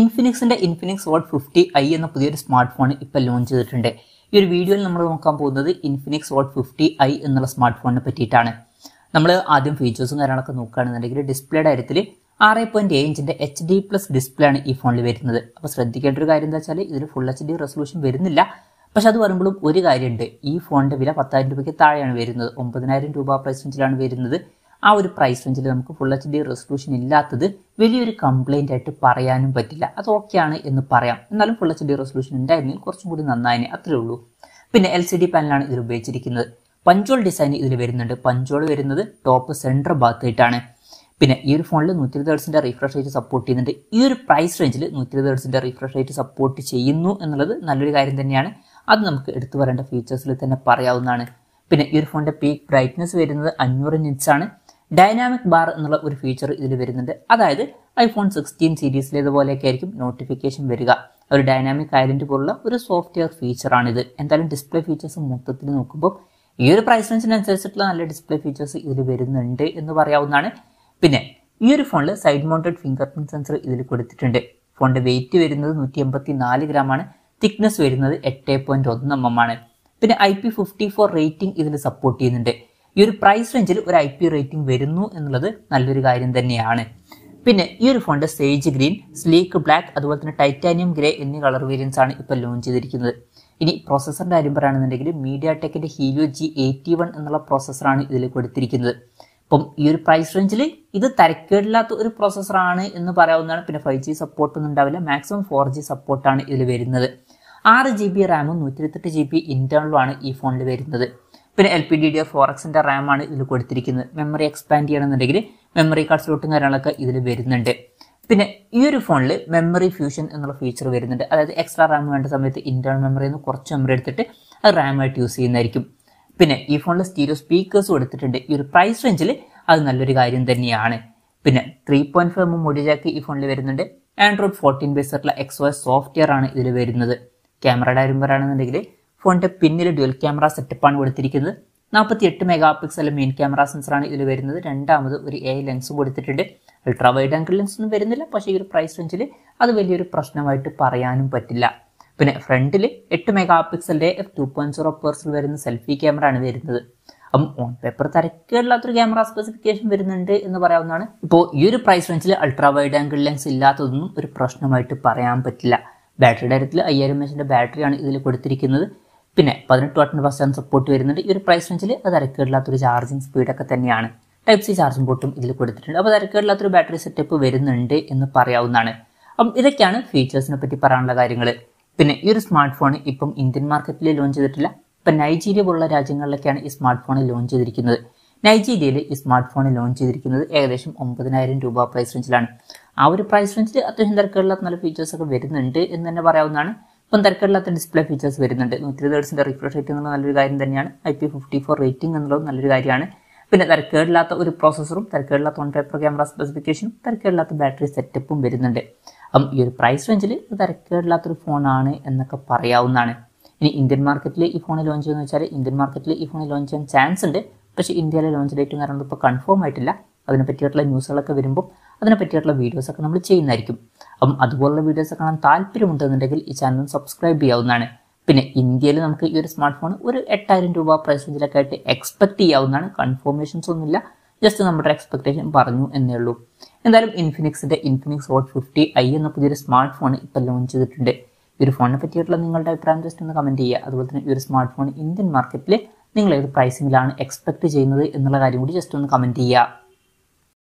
ഇൻഫിനിക്സിൻ്റെ Infinix Hot fifty I എന്ന പുതിയൊരു smart phone ഇപ്പോൾ ലോഞ്ച് ചെയ്തിട്ടുണ്ട് ഈ ഒരു വീഡിയോയിൽ നമ്മൾ നോക്കാൻ പോകുന്നത് ഇൻഫിനിക്സ് വാട്ട് ഫിഫ്റ്റി ഐ എന്നുള്ള സ്മാർട്ട് ഫോണിനെ പറ്റിയിട്ടാണ് നമ്മൾ ആദ്യം ഫീച്ചേഴ്സും കാര്യങ്ങളൊക്കെ നോക്കുകയാണെന്നുണ്ടെങ്കിൽ ഡിസ്പ്ലേയുടെ കാര്യത്തിൽ ആറ് പോയിന്റ് ഏഴ് ഇഞ്ചിന്റെ എച്ച് ഡി പ്ലസ് ഡിസ്പ്ലേ ആണ് ഈ ഫോണിൽ വരുന്നത് അപ്പോൾ ശ്രദ്ധിക്കേണ്ട ഒരു കാര്യം എന്താ വെച്ചാൽ ഇതിന് ഫുൾ എച്ച് ഡി റെസൊല്യൂഷൻ വരുന്നില്ല പക്ഷെ അത് വരുമ്പോഴും ഒരു കാര്യമുണ്ട് ഈ ഫോണിന്റെ വില പത്തായിരം രൂപയ്ക്ക് താഴെയാണ് വരുന്നത് ഒമ്പതിനായിരം രൂപ പ്രൈസ് റേഞ്ചിലാണ് വരുന്നത് ആ ഒരു പ്രൈസ് റേഞ്ചിൽ നമുക്ക് ഫുൾ എച്ച് ഡി റെസൊല്യൂഷൻ ഇല്ലാത്തത് വലിയൊരു കംപ്ലൈൻ്റ് ആയിട്ട് പറയാനും പറ്റില്ല അത് ഓക്കെയാണ് എന്ന് പറയാം എന്നാലും ഫുൾ എച്ച് ഡി റെസൊല്യൂഷൻ ഉണ്ടായിരുന്നെങ്കിൽ കുറച്ചും കൂടി നന്നായിനെ അത്രേ ഉള്ളൂ പിന്നെ എൽ സി ഡി പാനലാണ് ഇതിൽ ഉപയോഗിച്ചിരിക്കുന്നത് പഞ്ചോൾ ഡിസൈൻ ഇതിൽ വരുന്നുണ്ട് പഞ്ചോൾ വരുന്നത് ടോപ്പ് സെൻറ്റർ ഭാഗത്തായിട്ടാണ് പിന്നെ ഈ ഒരു ഫോണിൽ നൂറ്റി ഇരുപത് ഹേഴ്സിൻ്റെ റിഫ്രഷ് റേറ്റ് സപ്പോർട്ട് ചെയ്യുന്നുണ്ട് ഈ ഒരു പ്രൈസ് റേഞ്ചിൽ നൂറ്റി ഇരുപത് ഹേഴ്സിൻ്റെ റിഫ്രഷ് റേറ്റ് സപ്പോർട്ട് ചെയ്യുന്നു എന്നുള്ളത് നല്ലൊരു കാര്യം തന്നെയാണ് അത് നമുക്ക് എടുത്തു പറയേണ്ട ഫീച്ചേഴ്സിൽ തന്നെ പറയാവുന്നതാണ് പിന്നെ ഈ ഒരു ഫോണിൻ്റെ പീക്ക് ബ്രൈറ്റ്നസ് വരുന്നത് അഞ്ഞൂറ് നിറ്റ്സ് ആണ് ഡൈനാമിക് ബാർ എന്നുള്ള ഒരു ഫീച്ചർ ഇതിൽ വരുന്നുണ്ട് അതായത് ഐഫോൺ സിക്സ്റ്റീൻ സീരീസിലേതുപോലെയൊക്കെ ആയിരിക്കും നോട്ടിഫിക്കേഷൻ വരിക ഒരു ഡൈനാമിക് ഐലൻഡ് പോലുള്ള ഒരു സോഫ്റ്റ്വെയർ ഫീച്ചറാണിത് എന്തായാലും ഡിസ്പ്ലേ ഫീച്ചേഴ്സ് മൊത്തത്തിൽ നോക്കുമ്പോൾ ഈ ഒരു പ്രൈസ് റേഞ്ചിനനുസരിച്ചിട്ടുള്ള നല്ല ഡിസ്പ്ലേ ഫീച്ചേഴ്സ് ഇതിൽ വരുന്നുണ്ട് എന്ന് പറയാവുന്നതാണ് പിന്നെ ഈ ഒരു ഫോണിൽ side mounted finger print sensor ഇതിൽ കൊടുത്തിട്ടുണ്ട് ഫോണിൻ്റെ വെയിറ്റ് വരുന്നത് നൂറ്റി എൺപത്തി നാല് ആണ് തിക്നെസ് വരുന്നത് എട്ട് പോയിന്റ് ഒന്ന് എം എം ആണ് പിന്നെ I P fifty four rating ഇതിൽ സപ്പോർട്ട് ചെയ്യുന്നുണ്ട് ഈ ഒരു പ്രൈസ് റേഞ്ചിൽ ഒരു ഐ പി റേറ്റിംഗ് വരുന്നു എന്നുള്ളത് നല്ലൊരു കാര്യം തന്നെയാണ് പിന്നെ ഈ ഒരു ഫോണിൻ്റെ സേജ് ഗ്രീൻ സ്ലീക്ക് ബ്ലാക്ക് അതുപോലെ തന്നെ ടൈറ്റാനിയം ഗ്രേ എന്നീ കളർ വേരിയൻസ് ആണ് ഇപ്പോൾ ലോഞ്ച് ചെയ്തിരിക്കുന്നത് ഇനി പ്രോസസ്സറിൻ്റെ കാര്യം പറയുകയാണെന്നുണ്ടെങ്കിൽ മീഡിയ ടെക്കിൻ്റെ ഹീലിയോ ജി എയ്റ്റി വൺ എന്നുള്ള പ്രോസസ്സറാണ് ഇതിൽ കൊടുത്തിരിക്കുന്നത് അപ്പം ഈ ഒരു പ്രൈസ് റേഞ്ചിൽ ഇത് തരക്കേടില്ലാത്ത ഒരു പ്രോസസ്സറാണ് എന്ന് പറയാവുന്നതാണ് പിന്നെ ഫൈവ് ജി സപ്പോർട്ടൊന്നും ഉണ്ടാവില്ല മാക്സിമം ഫോർ ജി സപ്പോർട്ടാണ് ഇതിൽ വരുന്നത് ആറ് ജി ബി റാമും നൂറ്റി ഇരുപത്തെട്ട് ജി ബി ഇൻറ്റേണലുമാണ് ഈ ഫോണിൽ വരുന്നത് പിന്നെ L P D D four എക്സിൻ്റെ റാമാണ് ഇതിൽ കൊടുത്തിരിക്കുന്നത് മെമ്മറി എക്സ്പാൻഡ് ചെയ്യണമെന്നുണ്ടെങ്കിൽ മെമ്മറി കാർഡ് സ്ലോട്ടും കാര്യങ്ങളൊക്കെ ഇതിൽ വരുന്നുണ്ട് പിന്നെ ഈ ഒരു ഫോണിൽ മെമ്മറി ഫ്യൂഷൻ എന്നുള്ള ഫീച്ചർ വരുന്നുണ്ട് അതായത് എക്സ്ട്രാ റാം വേണ്ട സമയത്ത് ഇൻറ്റേണൽ മെമ്മറി നിന്ന് കുറച്ച് മെമ്മറി എടുത്തിട്ട് അത് റാമായിട്ട് യൂസ് ചെയ്യുന്നതായിരിക്കും പിന്നെ ഈ ഫോണിൽ സ്റ്റീരിയോ സ്പീക്കേഴ്സ് കൊടുത്തിട്ടുണ്ട് ഈ ഒരു പ്രൈസ് റേഞ്ചിൽ അത് നല്ലൊരു കാര്യം തന്നെയാണ് പിന്നെ ത്രീ പോയിന്റ് ഫൈവ് മൊഡ്യൂ ജാക്ക് ഈ ഫോണിൽ വരുന്നുണ്ട് ആൻഡ്രോയിഡ് ഫോർട്ടീൻ ബേസറിലെ എക്സ് വൈ സോഫ്റ്റ്വെയർ ആണ് ഇതിൽ വരുന്നത് ക്യാമറയുടെ വരുമ്പോഴാണെന്നുണ്ടെങ്കിൽ ഫോണിൻ്റെ പിന്നിൽ ഡ്യുവൽ ക്യാമറ സെറ്റപ്പാണ് കൊടുത്തിരിക്കുന്നത് നാൽപ്പത്തി എട്ട് മെഗാ പിക്സൽ മെയിൻ ക്യാമറ സെൻസറാണ് ഇതിൽ വരുന്നത് രണ്ടാമത് ഒരു എ ലെൻസ് കൊടുത്തിട്ടുണ്ട് അൾട്രാ വൈഡ് ആംഗിൾ ലെൻസ് ഒന്നും വരുന്നില്ല പക്ഷേ ഈ ഒരു പ്രൈസ് റേഞ്ചിൽ അത് വലിയൊരു പ്രശ്നമായിട്ട് പറയാനും പറ്റില്ല പിന്നെ ഫ്രണ്ടിൽ എട്ട് മെഗാ പിക്സലിൻ്റെ എഫ് ടു പോയിൻറ്റ് സീറോ പേഴ്സൺ വരുന്ന സെൽഫി ക്യാമറ ആണ് വരുന്നത് അപ്പം ഓൺ പേപ്പർ തരക്കേടില്ലാത്തൊരു ക്യാമറ സ്പെസിഫിക്കേഷൻ വരുന്നുണ്ട് എന്ന് പറയാവുന്നതാണ് ഇപ്പോൾ ഈ ഒരു പ്രൈസ് റേഞ്ചിൽ അൾട്രാ വൈഡ് ആംഗിൾ ലെൻസ് ഇല്ലാത്തതൊന്നും ഒരു പ്രശ്നമായിട്ട് പറയാൻ പറ്റില്ല ബാറ്ററി കാര്യത്തിൽ അയ്യായിരം എം എച്ചിൻ്റെ ബാറ്ററിയാണ് ഇതിൽ കൊടുത്തിരിക്കുന്നത് പിന്നെ പതിനെട്ട് വാട്ടിന് ഫസ്റ്റ് ചാർജ് സപ്പോർട്ട് വരുന്നുണ്ട് ഈ ഒരു പ്രൈസ് റേഞ്ചിൽ അത് അരക്കേടില്ലാത്തൊരു ചാർജിങ് സ്പീഡൊക്കെ തന്നെയാണ് ടൈപ്പ് സി ചാർജിംഗ് പോർട്ടും ഇതിൽ കൊടുത്തിട്ടുണ്ട് അപ്പോൾ അരക്കേടില്ലാത്തൊരു ബാറ്ററി സെറ്റപ്പ് വരുന്നുണ്ട് എന്ന് പറയാവുന്നതാണ് അപ്പം ഇതൊക്കെയാണ് ഫീച്ചേഴ്സിനെ പറ്റി പറയാനുള്ള കാര്യങ്ങൾ പിന്നെ ഈ ഒരു സ്മാർട്ട് ഫോൺ ഇപ്പം ഇന്ത്യൻ മാർക്കറ്റിൽ ലോഞ്ച് ചെയ്തിട്ടില്ല ഇപ്പം നൈജീരിയ പോലുള്ള രാജ്യങ്ങളിലൊക്കെയാണ് ഈ സ്മാർട്ട് ഫോൺ ലോഞ്ച് ചെയ്തിരിക്കുന്നത് നൈജീരിയയിൽ ഈ സ്മാർട്ട് ഫോൺ ലോഞ്ച് ചെയ്തിരിക്കുന്നത് ഏകദേശം ഒമ്പതിനായിരം രൂപ പ്രൈസ് റേഞ്ചിലാണ് ആ ഒരു പ്രൈസ് റേഞ്ചിൽ അത്യാവശ്യം തിരക്കുകളിൽ നല്ല ഫീച്ചേഴ്സൊക്കെ വരുന്നുണ്ട് എന്ന് തന്നെ പറയാവുന്നതാണ് ഇപ്പം തരക്കേടില്ലാത്ത ഡിസ്പ്ലേ ഫീച്ചേഴ്സ് വരുന്നുണ്ട് നൂറ്റി തേർഡ്സിൻ്റെ റിഫ്രഷ് റേറ്റ് എന്നുള്ള നല്ലൊരു കാര്യം തന്നെയാണ് I P fifty four rating എന്നുള്ളത് നല്ലൊരു കാര്യമാണ് പിന്നെ തരക്കേടില്ലാത്ത ഒരു പ്രോസസ്സറും തരക്കേടില്ലാത്ത വൺ പേപ്പർ ക്യാമറ സ്പെസിഫിക്കേഷനും തരക്കേടില്ലാത്ത ബാറ്ററി സെറ്റപ്പും വരുന്നുണ്ട് അപ്പം ഈ ഒരു പ്രൈസ് റേഞ്ചിൽ തരക്കേടില്ലാത്തൊരു ഫോണാണ് എന്നൊക്കെ പറയാവുന്നതാണ് ഇനി ഇന്ത്യൻ മാർക്കറ്റിൽ ഈ ഫോൺ ലോഞ്ച് ചെയ്യുന്ന വെച്ചാൽ ഇന്ത്യൻ മാർക്കറ്റിൽ ഈ ഫോൺ ലോഞ്ച് ചെയ്യാൻ ചാൻസ് ഉണ്ട് പക്ഷേ ഇന്ത്യയിലെ ലോഞ്ച് ഡേറ്റും പറയുന്നത് ഇപ്പോൾ കൺഫേം ആയിട്ടില്ല അതിനെ പറ്റിയിട്ടുള്ള ന്യൂസുകളൊക്കെ വരുമ്പോൾ അതിനെ വീഡിയോസ് വീഡിയോസൊക്കെ നമ്മൾ ചെയ്യുന്നതായിരിക്കും അപ്പം അതുപോലുള്ള വീഡിയോസ് കാണാൻ താല്പര്യമുണ്ടെന്നുണ്ടെങ്കിൽ ഈ ചാനൽ സബ്സ്ക്രൈബ് ചെയ്യാവുന്നതാണ് പിന്നെ ഇന്ത്യയിൽ നമുക്ക് ഈ ഒരു സ്മാർട്ട് ഫോൺ ഒരു എട്ടായിരം രൂപ പ്രൈസ് റേഞ്ചിലൊക്കെ ആയിട്ട് എക്സ്പെക്ട് ചെയ്യാവുന്നതാണ് കൺഫർമേഷൻസ് ഒന്നുമില്ല ജസ്റ്റ് നമ്മുടെ എക്സ്പെക്ടേഷൻ പറഞ്ഞു എന്നേ ഉള്ളൂ എന്തായാലും ഇൻഫിനിക്സിൻ്റെ ഇൻഫിനിക്സ് റോഡ് ഫിഫ്റ്റി ഐ എന്ന പുതിയൊരു സ്മാർട്ട് ഫോൺ ഇപ്പോൾ ലോഞ്ച് ചെയ്തിട്ടുണ്ട് ഈ ഒരു ഫോണിനെ പറ്റിയിട്ടുള്ള നിങ്ങളുടെ അഭിപ്രായം ജസ്റ്റ് ഒന്ന് കമൻറ്റ് ചെയ്യുക അതുപോലെ തന്നെ ഈ ഒരു സ്മാർട്ട് ഫോൺ ഇന്ത്യൻ മാർക്കറ്റിൽ നിങ്ങൾ ഏത് പ്രൈസിങ്ങിലാണ് എക്സ്പെക്ട് ചെയ്യുന്നത് എന്നുള്ള കാര്യം കൂടി ജസ്റ്റ് ഒന്ന് കമൻറ്റ് ചെയ്യുക